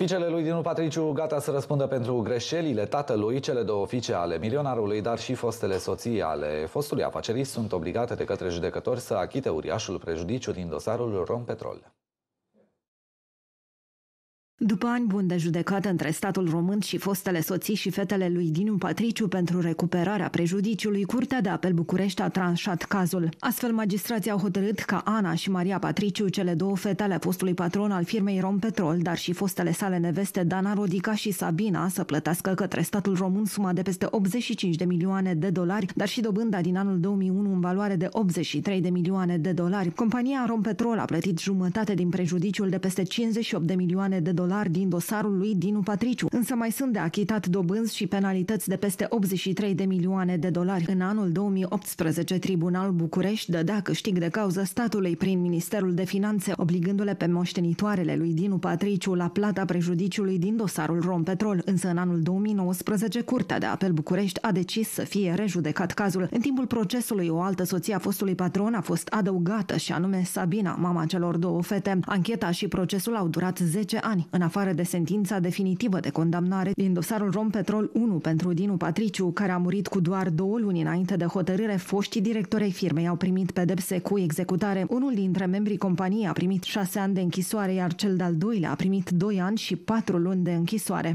Ficele lui Dinu Patriciu gata să răspundă pentru greșelile tatălui, cele două fiice ale milionarului, dar și fostele soții ale fostului afacerist sunt obligate de către judecători să achite uriașul prejudiciu din dosarul Rompetrol. După ani buni de judecată între statul român și fostele soții și fetele lui Dinu Patriciu pentru recuperarea prejudiciului, Curtea de Apel București a tranșat cazul. Astfel, magistrații au hotărât ca Ana și Maria Patriciu, cele două fete ale fostului patron al firmei Rompetrol, dar și fostele sale neveste Dana Rodica și Sabina, să plătească către statul român suma de peste 85 de milioane de dolari, dar și dobânda din anul 2001 în valoare de 83 de milioane de dolari. Compania Rompetrol a plătit jumătate din prejudiciul de peste 58 de milioane de dolari dolari din dosarul lui Dinu Patriciu, însă mai sunt de achitat dobânzi și penalități de peste 83 de milioane de dolari. În anul 2018, Tribunal București dădea câștig de cauză statului prin Ministerul de Finanțe, obligându-le pe moștenitoarele lui Dinu Patriciu la plata prejudiciului din dosarul Rompetrol, însă în anul 2019, Curtea de Apel București a decis să fie rejudecat cazul. În timpul procesului, o altă soție a fostului patron a fost adăugată și anume Sabina, mama celor două fete. Ancheta și procesul au durat 10 ani. În afară de sentința definitivă de condamnare din dosarul Rompetrol 1 pentru Dinu Patriciu, care a murit cu doar două luni înainte de hotărâre, foștii directorei firmei au primit pedepse cu executare. Unul dintre membrii companiei a primit șase ani de închisoare, iar cel de-al doilea a primit doi ani și patru luni de închisoare.